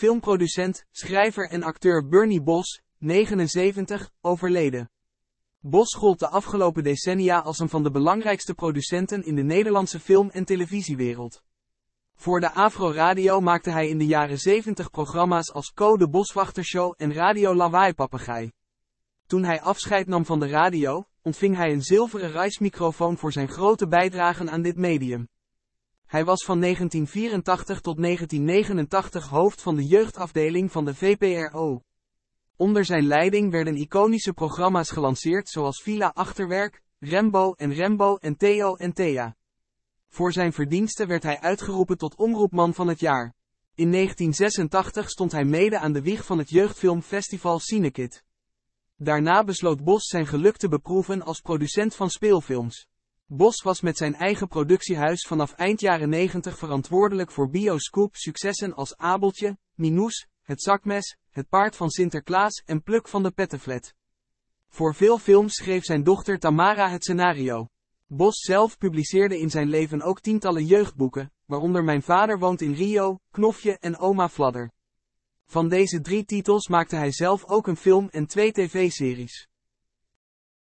filmproducent, schrijver en acteur Bernie Bos, 79, overleden. Bos gold de afgelopen decennia als een van de belangrijkste producenten in de Nederlandse film- en televisiewereld. Voor de Afro Radio maakte hij in de jaren 70 programma's als Code Boswachtershow en Radio Lawaai Papegaai. Toen hij afscheid nam van de radio, ontving hij een zilveren reismicrofoon voor zijn grote bijdragen aan dit medium. Hij was van 1984 tot 1989 hoofd van de jeugdafdeling van de VPRO. Onder zijn leiding werden iconische programma's gelanceerd zoals Villa Achterwerk, Rembo en Rembo en Theo en Thea. Voor zijn verdiensten werd hij uitgeroepen tot omroepman van het jaar. In 1986 stond hij mede aan de wieg van het jeugdfilmfestival Cinekit. Daarna besloot Bos zijn geluk te beproeven als producent van speelfilms. Bos was met zijn eigen productiehuis vanaf eind jaren 90 verantwoordelijk voor bioscoop-successen als Abeltje, Minoes, Het Zakmes, Het Paard van Sinterklaas en Pluk van de Pettenflat. Voor veel films schreef zijn dochter Tamara het scenario. Bos zelf publiceerde in zijn leven ook tientallen jeugdboeken, waaronder Mijn vader woont in Rio, Knofje en Oma Fladder. Van deze drie titels maakte hij zelf ook een film en twee tv-series.